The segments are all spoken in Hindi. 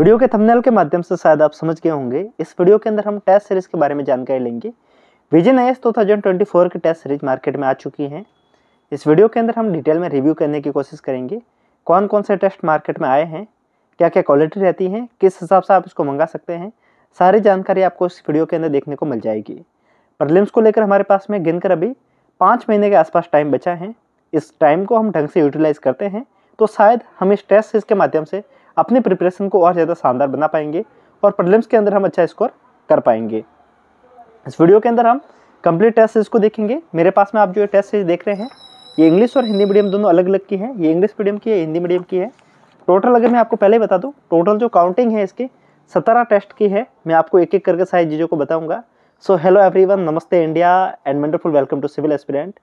वीडियो के थंबनेल के माध्यम से शायद आप समझ गए होंगे इस वीडियो के अंदर हम टेस्ट सीरीज के बारे में जानकारी लेंगे vision IAS two thousand twenty four की टेस्ट सीरीज मार्केट में आ चुकी हैं इस वीडियो के अंदर हम डिटेल में रिव्यू करने की कोशिश करेंगे कौन कौन से टेस्ट मार्केट में आए हैं क्या क्या क्वालिटी रहती है किस हिसाब से आप इसको मंगा सकते हैं सारी जानकारी आपको इस वीडियो के अंदर देखने को मिल जाएगी प्रलिम्स को लेकर हमारे पास में गिनकर अभी पाँच महीने के आसपास टाइम बचा है इस टाइम को हम ढंग से यूटिलाइज़ करते हैं तो शायद हम इस टेस्ट सीरीज के माध्यम से अपने प्रिपरेशन को और ज़्यादा शानदार बना पाएंगे और प्रॉब्लम्स के अंदर हम अच्छा स्कोर कर पाएंगे इस वीडियो के अंदर हम कंप्लीट टेस्ट सीरीज को देखेंगे मेरे पास में आप जो टेस्ट सीरीज देख रहे हैं ये इंग्लिश और हिंदी मीडियम दोनों अलग अलग की है ये इंग्लिश मीडियम की है हिंदी मीडियम की है टोटल अगर मैं आपको पहले बता दूँ टोटल जो काउंटिंग है इसकी सत्रह टेस्ट की है मैं आपको एक एक करके सारी चीज़ों को बताऊँगा सो हेलो एवरी नमस्ते India and wonderful welcome to civil expedient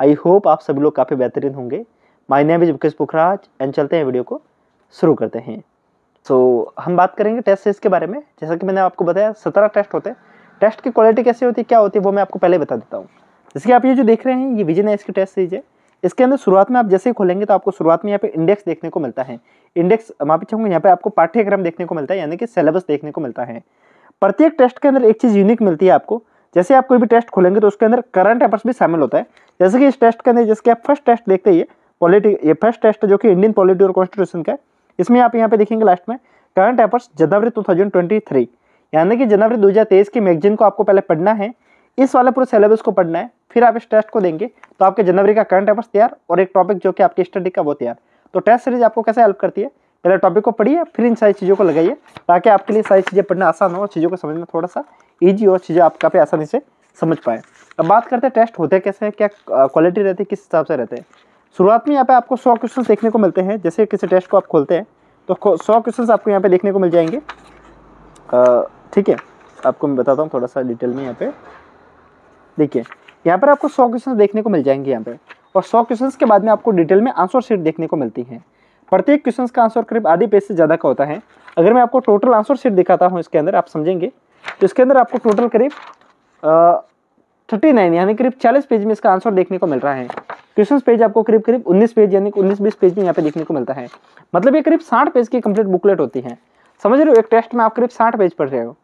I hope आप सभी लोग काफ़ी बेहतरीन होंगे my name is Mukesh Pukhraj and चलते हैं वीडियो को शुरू करते हैं सो so, हम बात करेंगे टेस्ट सीरीज के बारे में जैसा कि मैंने आपको बताया सत्रह टेस्ट होते हैं टेस्ट की क्वालिटी कैसी होती है क्या होती है वो मैं आपको पहले बता देता हूँ जैसे कि आप ये जो देख रहे हैं ये विजय नाइस की टेस्ट सीरीज है इसके अंदर शुरुआत में आप जैसे ही खोलेंगे तो आपको शुरुआत में यहाँ पे इंडेक्स देखने को मिलता है इंडेक्स माफी चाहूँगा यहाँ पे आपको पाठ्यक्रम देखने को मिलता है यानी कि सिलेबस देखने को मिलता है प्रत्येक टेस्ट के अंदर एक चीज़ यूनिक मिलती है आपको जैसे आप कोई भी टेस्ट खोलेंगे तो उसके अंदर करंट अफेयर्स भी शामिल होता है जैसे कि इस टेस्ट के अंदर जैसे आप फर्स्ट टेस्ट देखते ही पॉलिटिक ये फर्स्ट टेस्ट जो कि इंडियन पॉलिटी और कॉन्स्टिट्यूशन का है इसमें आप यहाँ पे देखेंगे लास्ट में करंट अफेयर्स जनवरी थ्री यानी कि जनवरी तेईस की मैगजीन को आपको पहले पढ़ना है इस वाले पूरे सिलेबस को पढ़ना है फिर आप इस टेस्ट को देंगे तो आपके जनवरी का करंट अफेयर्स तैयार और एक टॉपिक जो कि आपकी स्टडी का वो तैयार तो टेस्ट सीरीज आपको कैसे हेल्प करती है पहले टॉपिक को पढ़िए फिर इन सारी चीज़ों को लगाइए ताकि आपके लिए सारी चीज़ें पढ़ना आसान हो चीज़ों को समझना थोड़ा सा ईजी हो चीज़ें आप काफ़ी आसानी से समझ पाए अब बात करते हैं टेस्ट होते कैसे हैं क्या क्वालिटी रहती है किस हिसाब से रहते हैं शुरुआत में यहाँ पे आपको सौ क्वेश्चन देखने को मिलते हैं जैसे किसी टेस्ट को आप खोलते हैं तो सौ क्वेश्चन आपको यहाँ पे देखने को मिल जाएंगे ठीक है आपको मैं बताता हूँ थोड़ा सा डिटेल में यहाँ पे देखिए यहाँ पर आपको सौ क्वेश्चन देखने को मिल जाएंगे यहाँ पे और सौ क्वेश्चन के बाद में आपको डिटेल में आंसर शीट देखने को मिलती है प्रत्येक क्वेश्चन का आंसर करीब आधे पेज से ज़्यादा का होता है अगर मैं आपको टोटल आंसर शीट दिखाता हूँ इसके अंदर आप समझेंगे तो इसके अंदर आपको टोटल करीब थर्टी नाइन यानी करीब चालीस पेज में इसका आंसर देखने को मिल रहा है क्वेश्चन पेज आपको करीब करीब उन्नीस पेज यानी कि उन्नीस बीस पेज में यहाँ पे देखने को मिलता है मतलब ये करीब साठ पेज की कंप्लीट बुकलेट होती है समझ रहे हो एक टेस्ट में आप करीब साठ पेज पढ़ रहे हो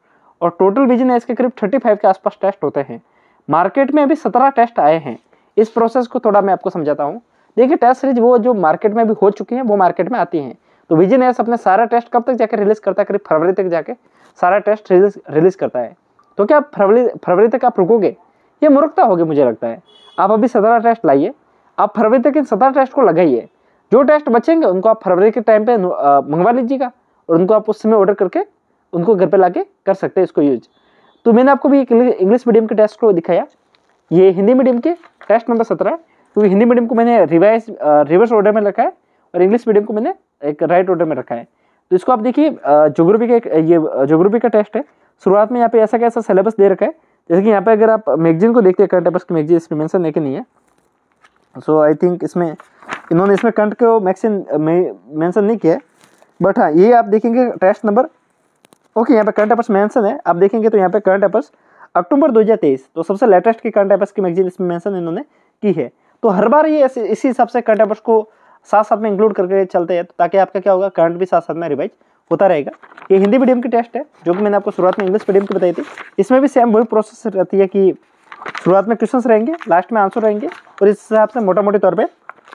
और टोटल विजन है इसके करीब थर्टी फाइव के आसपास टेस्ट होते हैं मार्केट में अभी सत्रह टेस्ट आए हैं इस प्रोसेस को थोड़ा मैं आपको समझाता हूँ देखिए टेस्ट सीरीज वो जो मार्केट में अभी हो चुकी हैं वो मार्केट में आती हैं तो विजन एस अपने सारा टेस्ट कब तक जाकर रिलीज करता है करीब फरवरी तक जाके सारा टेस्ट रिलीज रिलीज करता है तो क्या फरवरी फरवरी तक आप रुकोगे ये मूर्खता होगी मुझे लगता है आप अभी सत्रह टेस्ट लाइए आप फरवरी तक इन सत्रह टेस्ट को लगाइए जो टेस्ट बचेंगे उनको आप फरवरी के टाइम पे मंगवा लीजिएगा और उनको आप उस समय ऑर्डर करके उनको घर पे लाके कर सकते हैं इसको यूज तो मैंने आपको भी इंग्लिश मीडियम के टेस्ट को दिखाया ये हिंदी मीडियम के टेस्ट नंबर सत्रह क्योंकि तो क्योंकि हिंदी मीडियम को मैंने रिवाइज रिवर्स ऑर्डर में रखा है और इंग्लिश मीडियम को मैंने एक राइट ऑर्डर में रखा है तो इसको आप देखिए जोग्राफी का ये जोग्राफी का टेस्ट है शुरुआत में यहाँ पे ऐसा कैसा सिलेबस दे रखा है जैसे कि यहाँ पे अगर आप मैगजीन को देखते हैं करंट अफेयर्स की मैगजीन इसमें मेंशन लेके नहीं है सो आई थिंक इसमें इन्होंने इसमें कंट को मैक्सिन मेंशन नहीं किया है बट हाँ ये आप देखेंगे टेस्ट नंबर ओके यहाँ पे करंट अफेयर्स मेंशन है आप देखेंगे तो यहाँ पे करंट अफेयर्स अक्टूबर 2023 तो सबसे लेटेस्ट की करंट अफेयर्स की मैगजीन इसमें मैंसन इन्होंने की है तो हर बार ये इसी हिसाब से करंट अफेयर्स को साथ साथ में इंक्लूड करके चलते हैं तो ताकि आपका क्या होगा करंट भी साथ साथ में रिवाइज होता रहेगा ये हिंदी मीडियम की टेस्ट है जो कि मैंने आपको शुरुआत में इंग्लिश मीडियम की बताई थी इसमें भी सेम वही प्रोसेस रहती है कि शुरुआत में क्वेश्चंस रहेंगे लास्ट में आंसर रहेंगे और इस हिसाब से मोटा मोटे तौर पर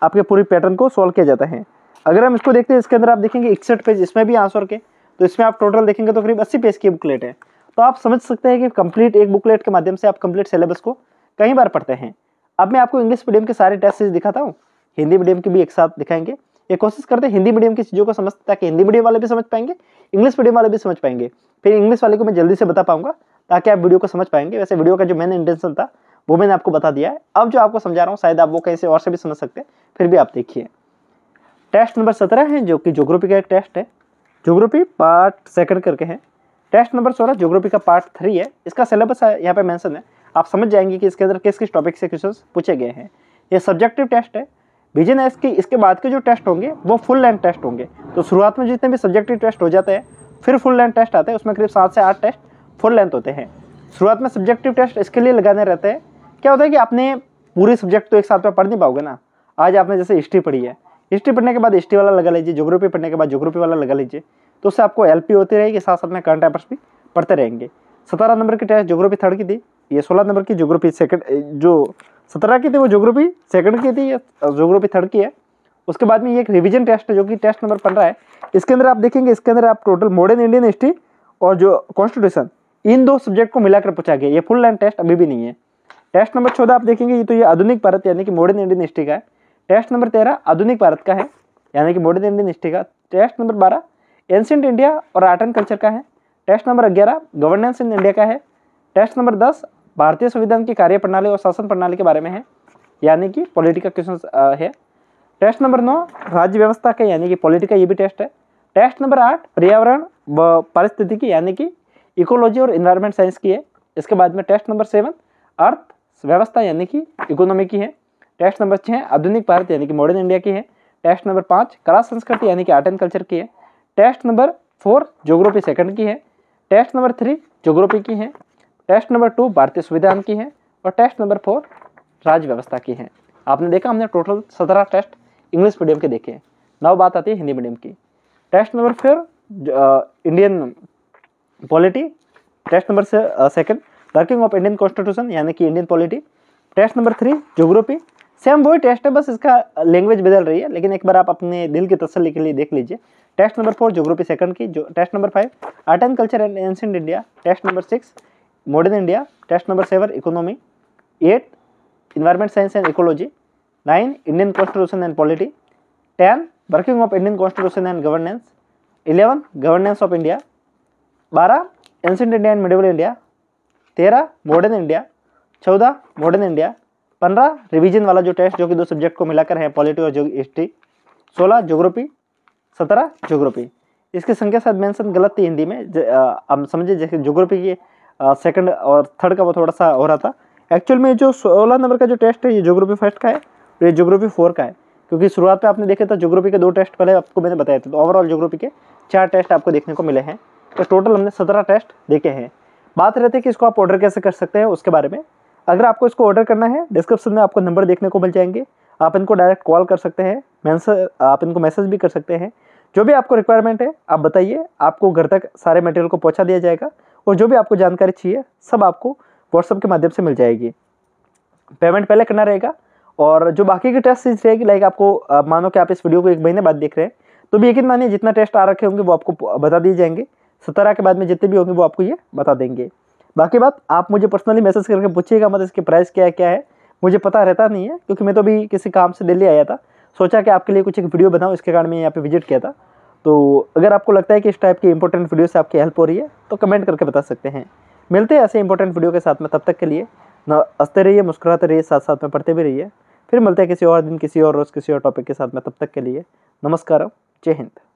आपके पूरी पैटर्न को सॉल्व किया जाता है अगर हम इसको देखते हैं इसके अंदर आप देखेंगे इकसठ पेज इसमें भी आंसर के तो इसमें आप टोटल देखेंगे तो करीब अस्सी पेज की बुकलेट है तो आप समझ सकते हैं कि कंप्लीट एक बुकलेट के माध्यम से आप कंप्लीट सिलेबस को कई बार पढ़ते हैं अब मैं आपको इंग्लिश मीडियम के सारे टेस्ट दिखाता हूँ हिंदी मीडियम के भी एक साथ दिखाएंगे ये कोशिश करते हैं हिंदी मीडियम की चीज़ों को समझ ताकि हिंदी मीडियम वाले भी समझ पाएंगे इंग्लिश मीडियम वाले भी समझ पाएंगे फिर इंग्लिश वाले को मैं जल्दी से बता पाऊंगा ताकि आप वीडियो को समझ पाएंगे वैसे वीडियो का जो मेन इंटेंशन था वो मैंने आपको बता दिया है अब जो आपको समझा रहा हूँ शायद आप वो कहीं से और से भी समझ सकते हैं फिर भी आप देखिए टेस्ट नंबर सत्रह है जो कि जोग्राफी का एक टेस्ट है जोग्राफी पार्ट सेकंड करके है टेस्ट नंबर सोलह जोग्राफी का पार्ट थ्री है इसका सिलेबस यहाँ पे मैंसन है आप समझ जाएंगे कि इसके अंदर किस किस टॉपिक से क्वेश्चन पूछे गए हैं ये सब्जेक्टिव टेस्ट है विजन एस की इसके बाद के जो टेस्ट होंगे वो फुल लैंड टेस्ट होंगे तो शुरुआत में जितने भी सब्जेक्टिव टेस्ट हो जाते हैं फिर फुल लैंड टेस्ट आते हैं उसमें करीब सात से आठ टेस्ट फुल लेंथ होते हैं शुरुआत में सब्जेक्टिव टेस्ट इसके लिए लगाने रहते हैं क्या होता है कि आपने पूरे सब्जेक्ट तो एक साथ में पढ़ नहीं पाओगे ना आज आपने जैसे हिस्ट्री पढ़ी है हिस्ट्री पढ़ने के बाद हिस्ट्री वाला लगा लीजिए जोग्राफी पढ़ने के बाद जोग्राफी वाला लगा लीजिए तो उससे आपको एल होती रहेगी साथ साथ में करंट अफेयर्स भी पढ़ते रहेंगे सत्रह नंबर की टेस्ट जोग्राफी थर्ड की थी ये सोलह नंबर की जोग्राफी सेकंड जो सत्रह की थी वो जोग्राफी सेकंड की थी या जोग्राफी थर्ड की है उसके बाद में ये एक रिविजन टेस्ट है जो कि टेस्ट नंबर पंद्रह है इसके अंदर आप देखेंगे इसके अंदर आप टोटल मॉडर्न इंडियन हिस्ट्री और जो कॉन्स्टिट्यूशन इन दो सब्जेक्ट को मिलाकर पूछा गया ये फुल लाइन टेस्ट अभी भी नहीं है टेस्ट नंबर चौदह आप देखेंगे ये तो ये आधुनिक भारत यानी कि मॉडर्न इंडियन हिस्ट्री का है टेस्ट नंबर तेरह आधुनिक भारत का है यानी कि मॉडर्न इंडियन हिस्ट्री का टेस्ट नंबर बारह एंशियंट इंडिया और आर्ट एंड कल्चर का है टेस्ट नंबर ग्यारह गवर्नेंस इन इंडिया का है टेस्ट नंबर दस भारतीय संविधान की कार्य प्रणाली और शासन प्रणाली के बारे में है यानी कि पॉलिटिकल क्वेश्चन है टेस्ट नंबर नौ राज्य व्यवस्था का यानी कि पॉलिटिका ये भी टेस्ट है टेस्ट नंबर आठ पर्यावरण व परिस्थिति की यानी कि इकोलॉजी और इन्वायरमेंट साइंस की है इसके बाद में टेस्ट नंबर सेवन अर्थ व्यवस्था यानी कि इकोनॉमी की है टेस्ट नंबर छः आधुनिक भारत यानी कि मॉडर्न इंडिया की है टेस्ट नंबर पाँच कला संस्कृति यानी कि आर्ट एंड कल्चर की है test number four geography second की है टेस्ट नंबर थ्री जोग्राफी की है टेस्ट नंबर टू भारतीय संविधान की है और टेस्ट नंबर फोर राज्य व्यवस्था की है आपने देखा हमने टोटल सत्रह टेस्ट इंग्लिश मीडियम के देखे हैं नौ बात आती है हिंदी मीडियम की test number four Indian polity test number second working of Indian constitution यानी कि Indian polity test number three geography same वही टेस्ट है बस इसका लैंग्वेज uh, बदल रही है लेकिन एक बार आप अपने दिल की तसली के लिए देख लीजिए test number four geography second की जो test number five art and culture and ancient India test number six modern India test number seven economy eight environment science and ecology nine Indian constitution and polity ten working of Indian constitution and governance eleven governance of India बारह ancient India and medieval India तेरह मॉडर्न इंडिया चौदह मॉडर्न इंडिया पंद्रह रिवीजन वाला जो टेस्ट जो कि दो सब्जेक्ट को मिलाकर है पॉलिटी और हिस्ट्री सोलह जोग्राफी सत्रह जोग्राफी इसकी संख्या शायद मेंशन गलत थी हिंदी में हम समझे जैसे जोग्राफी के सेकंड और थर्ड का वो थोड़ा सा हो रहा था एक्चुअल में जो सोलह नंबर का जो टेस्ट है ये जोग्राफी फर्स्ट का है और ये जोग्राफी फोर का है क्योंकि शुरुआत में आपने देखा था जोग्राफी के दो टेस्ट पहले आपको मैंने बताया था तो ओवरऑल जोग्राफी के चार टेस्ट आपको देखने को मिले हैं तो टोटल हमने सत्रह टेस्ट देखे हैं बात रहती है कि इसको आप ऑर्डर कैसे कर सकते हैं उसके बारे में अगर आपको इसको ऑर्डर करना है डिस्क्रिप्शन में आपको नंबर देखने को मिल जाएंगे आप इनको डायरेक्ट कॉल कर सकते हैं मैंसर आप इनको मैसेज भी कर सकते हैं जो भी आपको रिक्वायरमेंट है आप बताइए आपको घर तक सारे मटेरियल को पहुँचा दिया जाएगा और जो भी आपको जानकारी चाहिए सब आपको व्हाट्सअप के माध्यम से मिल जाएगी पेमेंट पहले करना रहेगा और जो बाकी के टेस्ट सीरीज रहेगी लाइक आपको मानो कि आप इस वीडियो को एक महीने बाद देख रहे हैं तो भी यकीन मानिए जितना टेस्ट आ रखे होंगे वो आपको बता दिए जाएंगे सत्रह के बाद में जितने भी होंगे वो आपको ये बता देंगे बाकी बात आप मुझे पर्सनली मैसेज करके पूछिएगा मतलब इसके प्राइस क्या क्या है मुझे पता रहता नहीं है क्योंकि मैं तो अभी किसी काम से दिल्ली आया था सोचा कि आपके लिए कुछ एक वीडियो बनाऊँ इसके कारण मैं यहाँ पे विजिट किया था तो अगर आपको लगता है कि इस टाइप की इंपॉर्टेंट वीडियो से आपकी हेल्प हो रही है तो कमेंट करके बता सकते हैं मिलते हैं ऐसे इंपॉर्टेंट वीडियो के साथ में तब तक के लिए ना हंसते रहिए मुस्कुराते रहिए साथ साथ में पढ़ते भी रहिए फिर मिलते हैं किसी और दिन किसी और रोज़ किसी और टॉपिक के साथ में तब तक के लिए नमस्कार जय हिंद